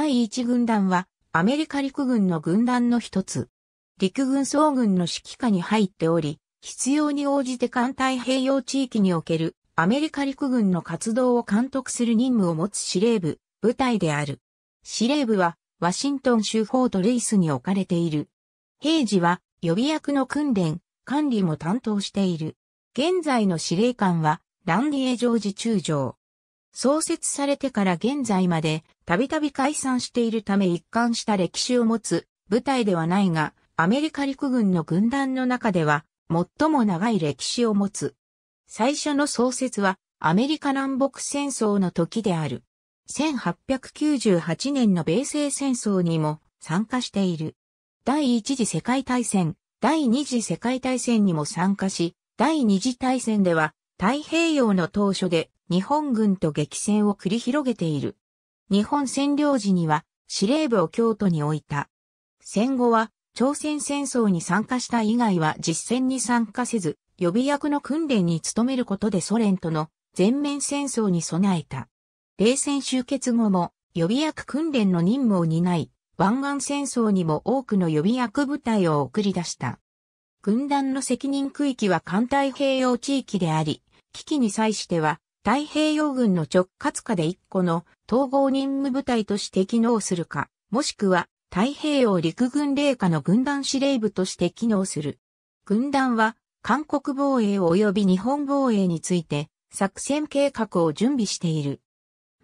第1軍団はアメリカ陸軍の軍団の一つ。陸軍総軍の指揮下に入っており、必要に応じて艦太平洋地域におけるアメリカ陸軍の活動を監督する任務を持つ司令部、部隊である。司令部はワシントン州フォートレイスに置かれている。平時は予備役の訓練、管理も担当している。現在の司令官はランディエ・ジョージ中将。創設されてから現在まで、たびたび解散しているため一貫した歴史を持つ部隊ではないが、アメリカ陸軍の軍団の中では、最も長い歴史を持つ。最初の創設は、アメリカ南北戦争の時である。1898年の米西戦争にも参加している。第一次世界大戦、第二次世界大戦にも参加し、第二次大戦では太平洋の当初で日本軍と激戦を繰り広げている。日本占領時には司令部を京都に置いた。戦後は朝鮮戦争に参加した以外は実戦に参加せず、予備役の訓練に努めることでソ連との全面戦争に備えた。冷戦終結後も予備役訓練の任務を担い、湾岸戦争にも多くの予備役部隊を送り出した。軍団の責任区域は艦太平洋地域であり、危機に際しては太平洋軍の直轄下で一個の統合任務部隊として機能するか、もしくは太平洋陸軍霊下の軍団司令部として機能する。軍団は韓国防衛及び日本防衛について作戦計画を準備している。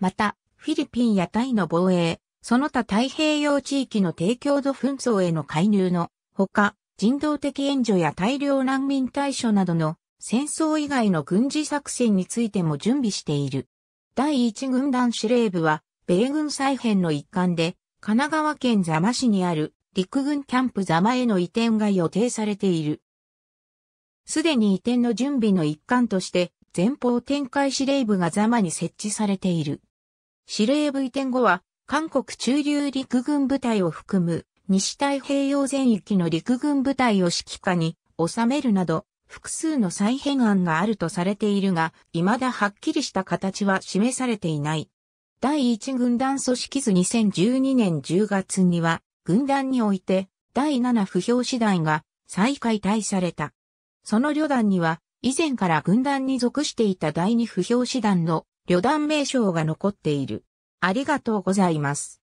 また、フィリピンやタイの防衛、その他太平洋地域の低強度紛争への介入のほか、人道的援助や大量難民対処などの戦争以外の軍事作戦についても準備している。第一軍団司令部は、米軍再編の一環で、神奈川県座間市にある陸軍キャンプ座間への移転が予定されている。すでに移転の準備の一環として、前方展開司令部が座間に設置されている。司令部移転後は、韓国中流陸軍部隊を含む西太平洋全域の陸軍部隊を指揮下に収めるなど、複数の再編案があるとされているが、未だはっきりした形は示されていない。第1軍団組織図2012年10月には、軍団において、第7不評次第が再解体された。その旅団には、以前から軍団に属していた第2不評師団の旅団名称が残っている。ありがとうございます。